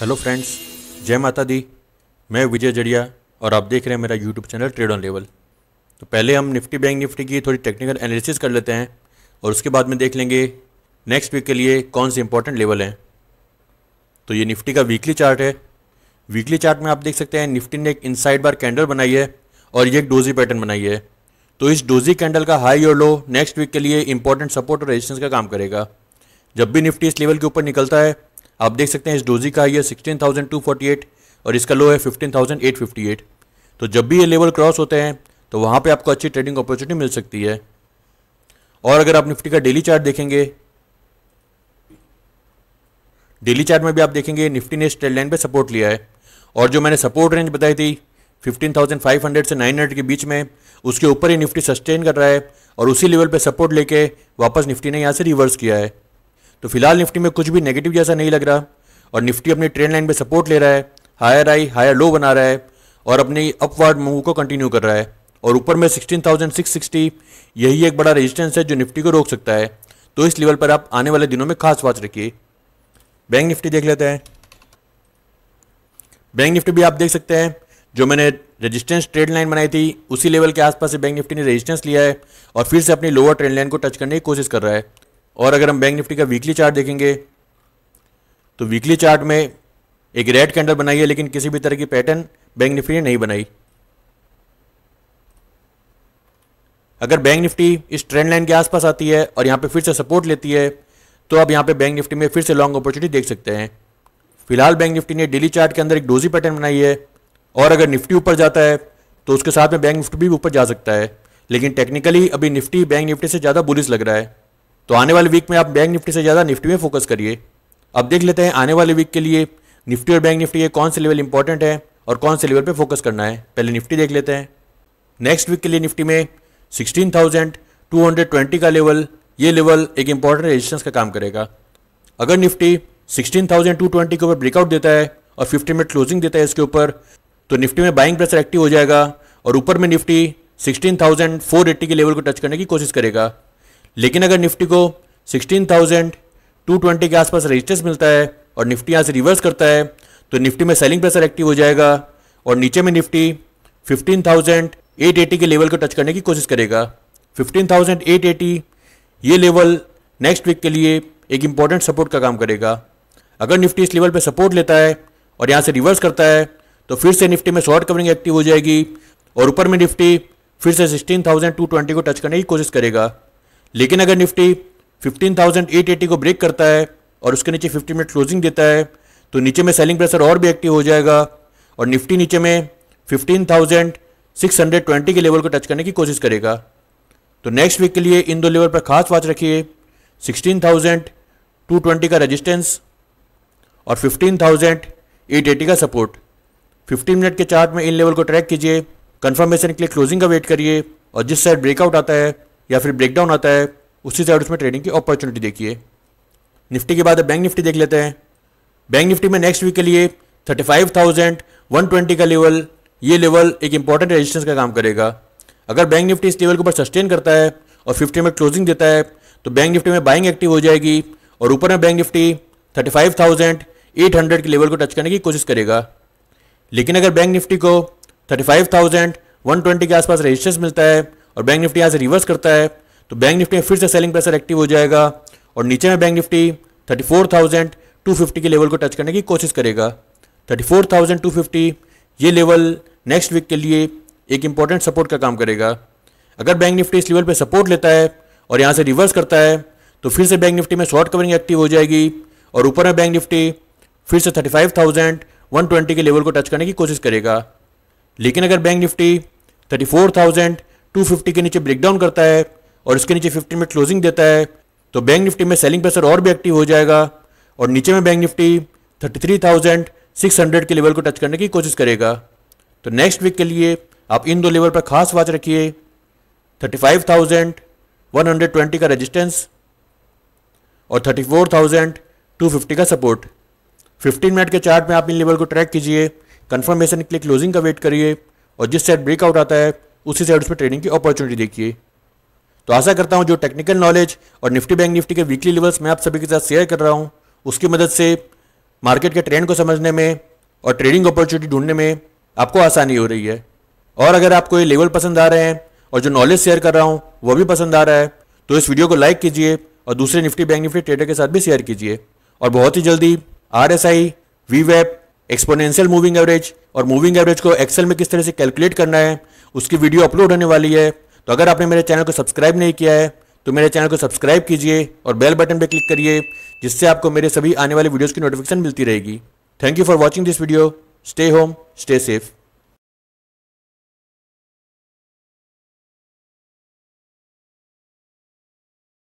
hello friends जय माता दी मैं विजय जड़िया और आप देख रहे हैं मेरा YouTube channel trade on level तो पहले हम निफ्टी बैंक निफ्टी की थोड़ी टेक्निकल एनालिसिस कर लेते हैं और उसके बाद में देख लेंगे नेक्स्ट वीक के लिए कौन से इंपॉर्टेंट लेवल हैं तो ये निफ्टी का वीकली चार्ट है वीकली चार्ट में आप देख सकते हैं निफ्टी ने एक इनसाइड बार कैंडल बनाई है और ये एक डोजी पैटर्न बनाई है तो इस डोजी कैंडल का हाई और लो नेक्स्ट वीक के लिए इंपॉर्टेंट सपोर्ट और रेजिस्टेंस का काम करेगा जब भी निफ्टी इस लेवल के ऊपर निकलता है आप देख सकते हैं इस डोजी का ये 16,248 और इसका लो है 15,858 तो जब भी ये लेवल क्रॉस होते हैं तो वहाँ पे आपको अच्छी ट्रेडिंग अपॉर्चुनिटी मिल सकती है और अगर आप निफ्टी का डेली चार्ट देखेंगे डेली चार्ट में भी आप देखेंगे निफ्टी ने इस ट्रेड लाइन पर सपोर्ट लिया है और जो मैंने सपोर्ट रेंज बताई थी 15,500 से 900 के बीच में उसके ऊपर ही निफ्टी सस्टेन कर रहा है और उसी लेवल पे सपोर्ट लेके वापस निफ्टी ने यहाँ से रिवर्स किया है तो फिलहाल निफ्टी में कुछ भी नेगेटिव जैसा नहीं लग रहा और निफ्टी अपनी ट्रेंड लाइन पे सपोर्ट ले रहा है हायर आई हायर लो बना रहा है और अपनी अपवर्ड मूव को कंटिन्यू कर रहा है और ऊपर में 16,660 यही एक बड़ा रेजिस्टेंस है जो निफ्टी को रोक सकता है तो इस लेवल पर आप आने वाले दिनों में खास वाच रखिए बैंक निफ्टी देख लेते हैं बैंक निफ्टी भी आप देख सकते हैं जो मैंने रेजिस्टेंस ट्रेड लाइन बनाई थी उसी लेवल के आसपास से बैंक निफ्टी ने रेजिस्टेंस लिया है और फिर से अपनी लोअर ट्रेड लाइन को टच करने की कोशिश कर रहा है और अगर हम बैंक निफ्टी का वीकली चार्ट देखेंगे तो वीकली चार्ट में एक रेड कैंडल बनाई है लेकिन किसी भी तरह की पैटर्न बैंक निफ्टी ने नहीं बनाई अगर बैंक निफ्टी इस ट्रेंड लाइन के आसपास आती है और यहां पे फिर से सपोर्ट लेती है तो आप यहां पे बैंक निफ्टी में फिर से लॉन्ग अपॉर्चुनिटी देख सकते हैं फिलहाल बैंक निफ्टी ने डेली चार्ट के अंदर एक डोजी पैटर्न बनाई है और अगर निफ्टी ऊपर जाता है तो उसके साथ में बैंक निफ्टी भी ऊपर जा सकता है लेकिन टेक्निकली अभी निफ्टी बैंक निफ्टी से ज़्यादा बुलिस लग रहा है तो आने वाले वीक में आप बैंक निफ्टी से ज़्यादा निफ्टी में फोकस करिए अब देख लेते हैं आने वाले वीक के लिए निफ्टी और बैंक निफ्टी के कौन से लेवल इंपॉर्टेंट है और कौन से लेवल पे फोकस करना है पहले निफ्टी देख लेते हैं नेक्स्ट वीक के लिए निफ्टी में सिक्सटीन का लेवल ये लेवल एक इंपॉर्टेंट रेजिस्टेंस का काम करेगा अगर निफ्टी सिक्सटीन के ऊपर ब्रेकआउट देता है और फिफ्टी मिनट क्लोजिंग देता है इसके ऊपर तो निफ्टी में बाइंग प्रेशर एक्टिव हो जाएगा और ऊपर में निफ्टी एट्टी के लेवल को टच करने की कोशिश करेगा लेकिन अगर निफ्टी को 16,220 के आसपास रेजिस्टेंस मिलता है और निफ्टी यहाँ से रिवर्स करता है तो निफ्टी में सेलिंग प्रेशर एक्टिव हो जाएगा और नीचे में निफ्टी 15,880 के लेवल को टच करने की कोशिश करेगा 15,880 ये लेवल नेक्स्ट वीक के लिए एक इंपॉर्टेंट सपोर्ट का काम करेगा अगर निफ्टी इस लेवल पर सपोर्ट लेता है और यहाँ से रिवर्स करता है तो फिर से निफ्टी में शॉर्ट कवरिंग एक्टिव हो जाएगी और ऊपर में निफ्टी फिर से ट्वेंटी को टच करने की कोशिश करेगा लेकिन अगर निफ्टी 15,880 को ब्रेक करता है और उसके नीचे 50 मिनट क्लोजिंग देता है तो नीचे में सेलिंग प्रेशर और भी एक्टिव हो जाएगा और निफ्टी नीचे में 15,620 के लेवल को टच करने की कोशिश करेगा तो नेक्स्ट वीक के लिए इन दो लेवल पर खास वाच रखिए 16,220 का रेजिस्टेंस और 15,880 का सपोर्ट 15 मिनट के चार्ट में इन लेवल को ट्रैक कीजिए कन्फर्मेशन के लिए क्लोजिंग का वेट करिए और जिस साइड ब्रेकआउट आता है या फिर ब्रेकडाउन आता है उसी साइड उसमें ट्रेडिंग की अपॉर्चुनिटी देखिए निफ्टी के बाद बैंक निफ्टी देख लेते हैं बैंक निफ्टी में नेक्स्ट वीक के लिए thirty five thousand one twenty का लेवल ये लेवल एक इंपॉर्टेंट रेजिस्टेंस का काम करेगा अगर बैंक निफ्टी इस लेवल के ऊपर सस्टेन करता है और फिफ्टी में क्लोजिंग देता है तो बैंक निफ्टी में बाइंग एक्टिव हो जाएगी और ऊपर में Bank Nifty thirty five thousand eight hundred के लेवल को टच करने की कोशिश करेगा लेकिन अगर बैंक निफ्टी को thirty five thousand one twenty के आसपास रेजिस्टेंस मिलता है और बैंक निफ्टी यहाँ से रिवर्स करता है तो बैंक निफ्टी में फिर से सेलिंग प्रेशर एक्टिव हो जाएगा और नीचे में बैंक निफ्टी फिफ्टी के लेवल को टच करने की कोशिश करेगा फिफ्टी ये लेवल नेक्स्ट वीक के लिए एक इंपॉर्टेंट सपोर्ट का काम करेगा अगर बैंक निफ्टी इस लेवल पर सपोर्ट लेता है और यहाँ से रिवर्स करता है तो फिर से बैंक निफ्टी में शॉर्ट कवरिंग एक्टिव हो जाएगी और ऊपर में बैंक निफ्टी फिर से ट्वेंटी के लेवल को टच करने की कोशिश करेगा लेकिन अगर बैंक निफ्टी थाउजेंड 250 के नीचे ब्रेकडाउन करता है और इसके नीचे फिफ्टी में क्लोजिंग देता है तो बैंक निफ्टी में सेलिंग प्रेशर और भी एक्टिव हो जाएगा और नीचे में बैंक निफ्टी 33,600 के लेवल को टच करने की कोशिश करेगा तो नेक्स्ट वीक के लिए आप इन दो लेवल पर खास वाच रखिए 35,120 का रेजिस्टेंस और 34,250 का सपोर्ट 15 मिनट के चार्ट में आप इन लेवल को ट्रैक कीजिए कन्फर्मेशन के लिए क्लोजिंग का वेट करिए और जिस सेट ब्रेकआउट आता है उसी साइड उसमें ट्रेडिंग की अपॉर्चुनिटी देखिए तो आशा करता हूँ जो टेक्निकल नॉलेज और निफ्टी बैंक निफ्टी के वीकली लेवल्स मैं आप सभी के साथ शेयर कर रहा हूँ उसकी मदद से मार्केट के ट्रेंड को समझने में और ट्रेडिंग अपॉर्चुनिटी ढूंढने में आपको आसानी हो रही है और अगर आपको ये लेवल पसंद आ रहे हैं और जो नॉलेज शेयर कर रहा हूँ वो भी पसंद आ रहा है तो इस वीडियो को लाइक कीजिए और दूसरे निफ्टी बैंक निफ्टी ट्रेडर के साथ भी शेयर कीजिए और बहुत ही जल्दी आर एस आई वी वेब एक्सपोनेंशियल मूविंग एवरेज और मूविंग एवरेज को एक्सेल में किस तरह से कैलकुलेट करना है उसकी वीडियो अपलोड होने वाली है तो अगर आपने मेरे चैनल को सब्सक्राइब नहीं किया है तो मेरे चैनल को सब्सक्राइब कीजिए और बेल बटन पर क्लिक करिए जिससे आपको मेरे सभी आने वाले वीडियोज़ की नोटिफिकेशन मिलती रहेगी thank you for watching this video stay home stay safe